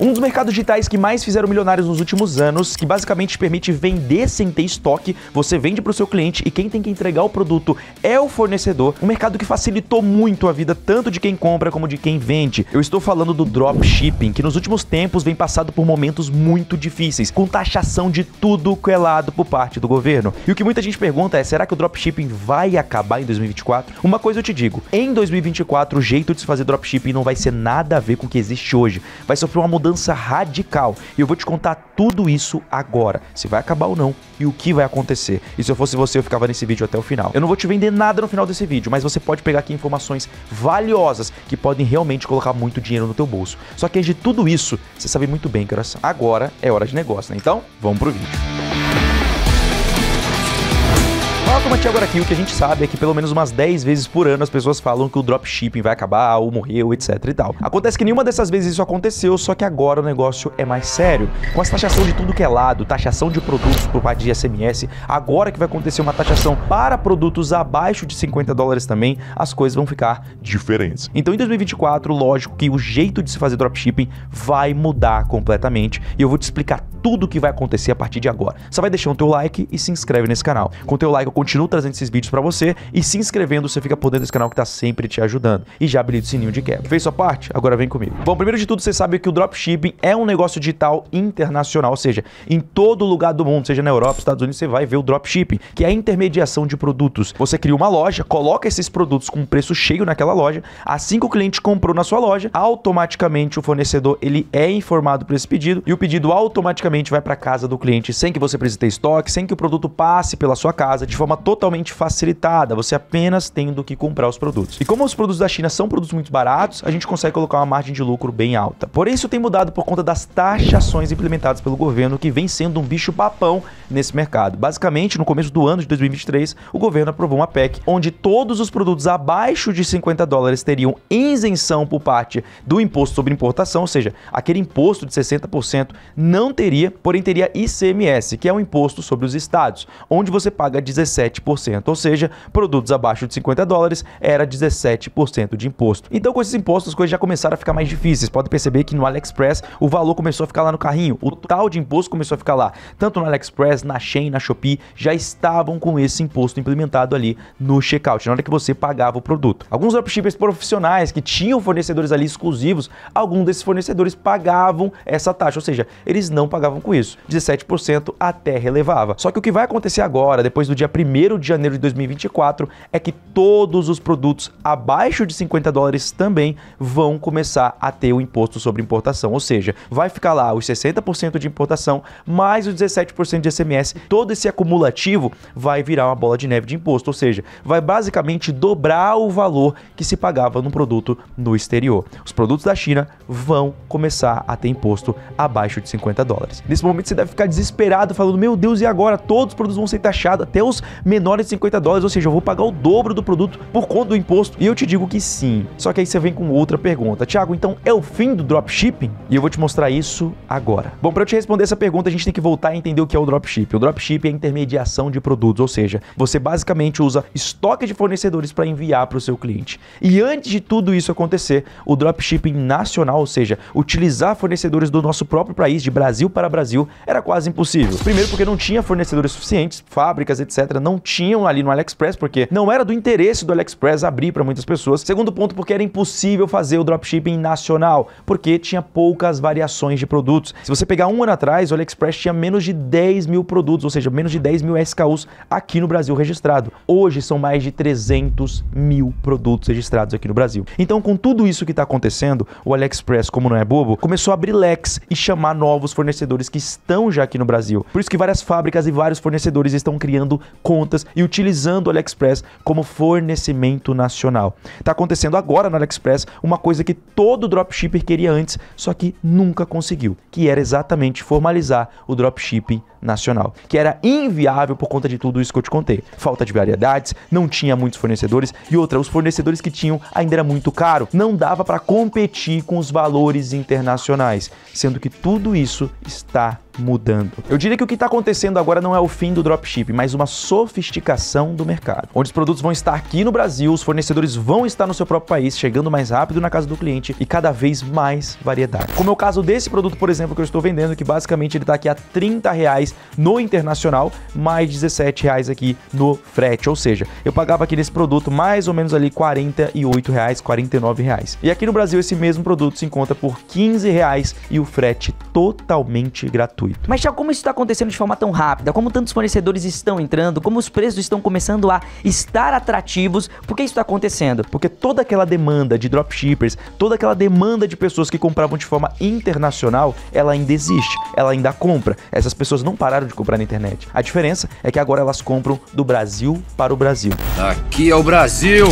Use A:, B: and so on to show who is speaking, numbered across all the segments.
A: Um dos mercados digitais que mais fizeram milionários nos últimos anos, que basicamente permite vender sem ter estoque, você vende para o seu cliente e quem tem que entregar o produto é o fornecedor, um mercado que facilitou muito a vida tanto de quem compra como de quem vende. Eu estou falando do dropshipping, que nos últimos tempos vem passado por momentos muito difíceis, com taxação de tudo que é lado por parte do governo. E o que muita gente pergunta é, será que o dropshipping vai acabar em 2024? Uma coisa eu te digo, em 2024 o jeito de se fazer dropshipping não vai ser nada a ver com o que existe hoje, vai sofrer uma mudança mudança radical. E eu vou te contar tudo isso agora, se vai acabar ou não e o que vai acontecer. E se eu fosse você, eu ficava nesse vídeo até o final. Eu não vou te vender nada no final desse vídeo, mas você pode pegar aqui informações valiosas que podem realmente colocar muito dinheiro no teu bolso. Só que antes de tudo isso, você sabe muito bem que Agora é hora de negócio, né? Então, vamos pro vídeo prometi agora aqui, o que a gente sabe é que pelo menos umas 10 vezes por ano as pessoas falam que o dropshipping vai acabar ou morreu, etc e tal. Acontece que nenhuma dessas vezes isso aconteceu, só que agora o negócio é mais sério. Com a taxação de tudo que é lado, taxação de produtos por parte de SMS, agora que vai acontecer uma taxação para produtos abaixo de 50 dólares também, as coisas vão ficar diferentes. Então em 2024, lógico que o jeito de se fazer dropshipping vai mudar completamente e eu vou te explicar tudo que vai acontecer a partir de agora. Só vai deixar o teu like e se inscreve nesse canal. Com o teu like eu continuo trazendo esses vídeos para você e se inscrevendo você fica por dentro desse canal que tá sempre te ajudando. E já habilita o sininho de quebra. Fez sua parte? Agora vem comigo. Bom, primeiro de tudo você sabe que o dropshipping é um negócio digital internacional, ou seja, em todo lugar do mundo, seja na Europa, Estados Unidos, você vai ver o dropshipping, que é a intermediação de produtos. Você cria uma loja, coloca esses produtos com preço cheio naquela loja, assim que o cliente comprou na sua loja, automaticamente o fornecedor ele é informado por esse pedido e o pedido automaticamente diretamente vai para a casa do cliente sem que você precise ter estoque, sem que o produto passe pela sua casa de forma totalmente facilitada, você apenas tendo que comprar os produtos. E como os produtos da China são produtos muito baratos, a gente consegue colocar uma margem de lucro bem alta. Porém, isso tem mudado por conta das taxações implementadas pelo governo, que vem sendo um bicho papão nesse mercado. Basicamente, no começo do ano de 2023, o governo aprovou uma PEC onde todos os produtos abaixo de 50 dólares teriam isenção por parte do imposto sobre importação, ou seja, aquele imposto de 60% não teria porém teria ICMS, que é um imposto sobre os estados, onde você paga 17%, ou seja, produtos abaixo de 50 dólares era 17% de imposto. Então com esses impostos as coisas já começaram a ficar mais difíceis, pode perceber que no AliExpress o valor começou a ficar lá no carrinho, o tal de imposto começou a ficar lá, tanto no AliExpress, na Shein, na Shopee, já estavam com esse imposto implementado ali no checkout, na hora que você pagava o produto. Alguns dropshippers profissionais que tinham fornecedores ali exclusivos, alguns desses fornecedores pagavam essa taxa, ou seja, eles não pagavam estavam com isso. 17% até relevava. Só que o que vai acontecer agora, depois do dia 1 de janeiro de 2024, é que todos os produtos abaixo de 50 dólares também vão começar a ter o imposto sobre importação, ou seja, vai ficar lá os 60% de importação mais os 17% de SMS. Todo esse acumulativo vai virar uma bola de neve de imposto, ou seja, vai basicamente dobrar o valor que se pagava num produto no exterior. Os produtos da China vão começar a ter imposto abaixo de 50 dólares. Nesse momento você deve ficar desesperado, falando: Meu Deus, e agora? Todos os produtos vão ser taxados, até os menores de 50 dólares, ou seja, eu vou pagar o dobro do produto por conta do imposto. E eu te digo que sim. Só que aí você vem com outra pergunta: Tiago, então é o fim do dropshipping? E eu vou te mostrar isso agora. Bom, para eu te responder essa pergunta, a gente tem que voltar a entender o que é o dropshipping. O dropshipping é a intermediação de produtos, ou seja, você basicamente usa estoque de fornecedores para enviar para o seu cliente. E antes de tudo isso acontecer, o dropshipping nacional, ou seja, utilizar fornecedores do nosso próprio país, de Brasil para para o Brasil era quase impossível. Primeiro porque não tinha fornecedores suficientes, fábricas, etc. não tinham ali no AliExpress, porque não era do interesse do AliExpress abrir para muitas pessoas. Segundo ponto, porque era impossível fazer o dropshipping nacional, porque tinha poucas variações de produtos. Se você pegar um ano atrás, o AliExpress tinha menos de 10 mil produtos, ou seja, menos de 10 mil SKUs aqui no Brasil registrado. Hoje são mais de 300 mil produtos registrados aqui no Brasil. Então, com tudo isso que está acontecendo, o AliExpress, como não é bobo, começou a abrir leques e chamar novos fornecedores trabalhadores que estão já aqui no Brasil. Por isso que várias fábricas e vários fornecedores estão criando contas e utilizando o AliExpress como fornecimento nacional. Está acontecendo agora no AliExpress uma coisa que todo dropshipper queria antes, só que nunca conseguiu, que era exatamente formalizar o dropshipping nacional, que era inviável por conta de tudo isso que eu te contei. Falta de variedades, não tinha muitos fornecedores e outra, os fornecedores que tinham ainda era muito caro, não dava para competir com os valores internacionais, sendo que tudo isso está está mudando. Eu diria que o que está acontecendo agora não é o fim do dropship, mas uma sofisticação do mercado, onde os produtos vão estar aqui no Brasil, os fornecedores vão estar no seu próprio país, chegando mais rápido na casa do cliente e cada vez mais variedade. Como é o caso desse produto, por exemplo, que eu estou vendendo, que basicamente ele está aqui a 30 reais no internacional, mais 17 reais aqui no frete, ou seja, eu pagava aqui nesse produto mais ou menos ali 48 reais, 49 reais. E aqui no Brasil esse mesmo produto se encontra por 15 reais e o frete totalmente gratuito gratuito. Mas já como isso está acontecendo de forma tão rápida? Como tantos fornecedores estão entrando? Como os preços estão começando a estar atrativos? Por que isso está acontecendo? Porque toda aquela demanda de dropshippers, toda aquela demanda de pessoas que compravam de forma internacional, ela ainda existe, ela ainda compra. Essas pessoas não pararam de comprar na internet. A diferença é que agora elas compram do Brasil para o Brasil. Aqui é o Brasil!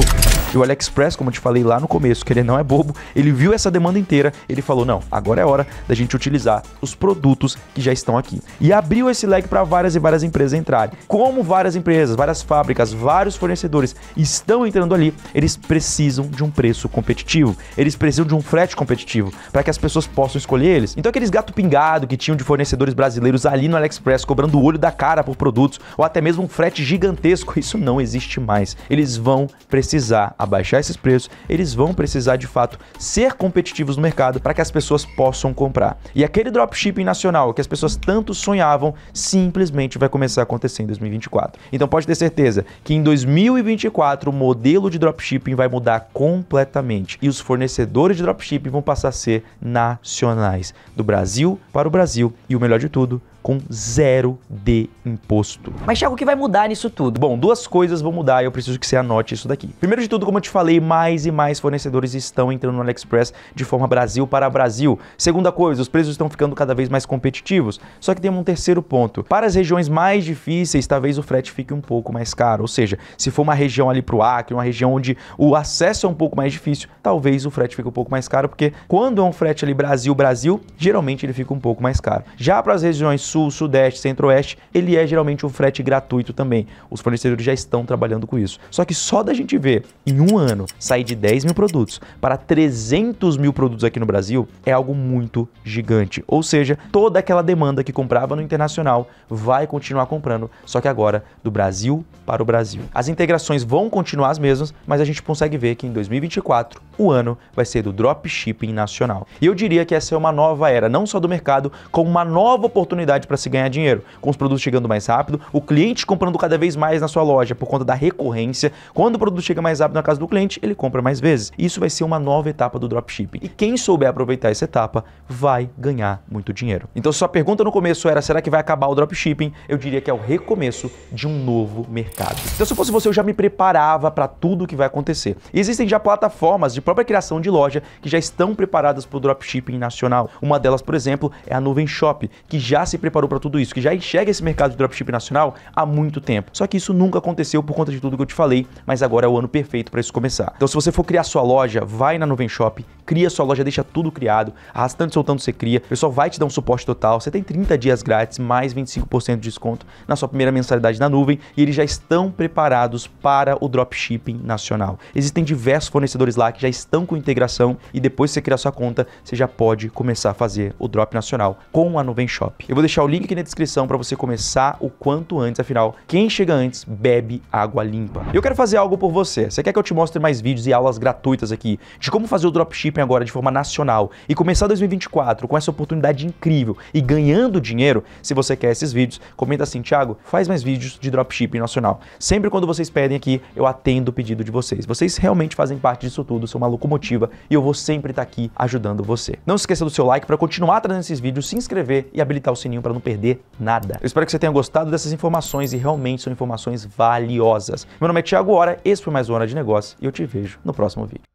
A: E o AliExpress, como eu te falei lá no começo, que ele não é bobo, ele viu essa demanda inteira, ele falou: não, agora é hora da gente utilizar os produtos que já estão aqui. E abriu esse leque para várias e várias empresas entrarem. Como várias empresas, várias fábricas, vários fornecedores estão entrando ali, eles precisam de um preço competitivo, eles precisam de um frete competitivo para que as pessoas possam escolher eles. Então, aqueles gato pingado que tinham de fornecedores brasileiros ali no AliExpress cobrando o olho da cara por produtos ou até mesmo um frete gigantesco, isso não existe mais. Eles vão precisar abaixar esses preços, eles vão precisar de fato ser competitivos no mercado para que as pessoas possam comprar. E aquele dropshipping nacional que as pessoas tanto sonhavam simplesmente vai começar a acontecer em 2024. Então pode ter certeza que em 2024 o modelo de dropshipping vai mudar completamente e os fornecedores de dropshipping vão passar a ser nacionais, do Brasil para o Brasil e o melhor de tudo, com zero de imposto. Mas, Thiago, o que vai mudar nisso tudo? Bom, duas coisas vão mudar e eu preciso que você anote isso daqui. Primeiro de tudo, como eu te falei, mais e mais fornecedores estão entrando no AliExpress de forma Brasil para Brasil. Segunda coisa, os preços estão ficando cada vez mais competitivos. Só que tem um terceiro ponto. Para as regiões mais difíceis, talvez o frete fique um pouco mais caro. Ou seja, se for uma região ali para o Acre, uma região onde o acesso é um pouco mais difícil, talvez o frete fique um pouco mais caro, porque quando é um frete ali Brasil-Brasil, geralmente ele fica um pouco mais caro. Já para as regiões sul, sudeste, centro-oeste, ele é geralmente um frete gratuito também. Os fornecedores já estão trabalhando com isso. Só que só da gente ver em um ano sair de 10 mil produtos para 300 mil produtos aqui no Brasil é algo muito gigante. Ou seja, toda aquela demanda que comprava no internacional vai continuar comprando, só que agora do Brasil para o Brasil. As integrações vão continuar as mesmas, mas a gente consegue ver que em 2024 o ano vai ser do dropshipping nacional. E eu diria que essa é uma nova era, não só do mercado, como uma nova oportunidade para se ganhar dinheiro, com os produtos chegando mais rápido, o cliente comprando cada vez mais na sua loja por conta da recorrência. Quando o produto chega mais rápido na casa do cliente, ele compra mais vezes. Isso vai ser uma nova etapa do dropshipping. E quem souber aproveitar essa etapa vai ganhar muito dinheiro. Então, se sua pergunta no começo era será que vai acabar o dropshipping, eu diria que é o recomeço de um novo mercado. Então, se fosse você, eu já me preparava para tudo o que vai acontecer. E existem já plataformas de própria criação de loja que já estão preparadas para o dropshipping nacional. Uma delas, por exemplo, é a Nuvem Shop, que já se prepara preparou para tudo isso, que já enxerga esse mercado de dropship nacional há muito tempo. Só que isso nunca aconteceu por conta de tudo que eu te falei, mas agora é o ano perfeito para isso começar. Então se você for criar sua loja, vai na Nuvem Shop, cria sua loja, deixa tudo criado, arrastando e soltando você cria, o pessoal vai te dar um suporte total, você tem 30 dias grátis, mais 25% de desconto na sua primeira mensalidade na nuvem e eles já estão preparados para o dropshipping nacional. Existem diversos fornecedores lá que já estão com integração e depois que você criar sua conta, você já pode começar a fazer o drop nacional com a Nuvem Shop. Eu vou deixar o link aqui na descrição para você começar o quanto antes, afinal, quem chega antes bebe água limpa. Eu quero fazer algo por você. Você quer que eu te mostre mais vídeos e aulas gratuitas aqui de como fazer o dropshipping agora de forma nacional e começar 2024 com essa oportunidade incrível e ganhando dinheiro, se você quer esses vídeos, comenta assim, Thiago, faz mais vídeos de dropshipping nacional. Sempre quando vocês pedem aqui, eu atendo o pedido de vocês. Vocês realmente fazem parte disso tudo, são uma locomotiva e eu vou sempre estar tá aqui ajudando você. Não se esqueça do seu like para continuar trazendo esses vídeos, se inscrever e habilitar o sininho para não perder nada. Eu espero que você tenha gostado dessas informações e realmente são informações valiosas. Meu nome é Thiago Hora, esse foi mais uma Hora de Negócio e eu te vejo no próximo vídeo.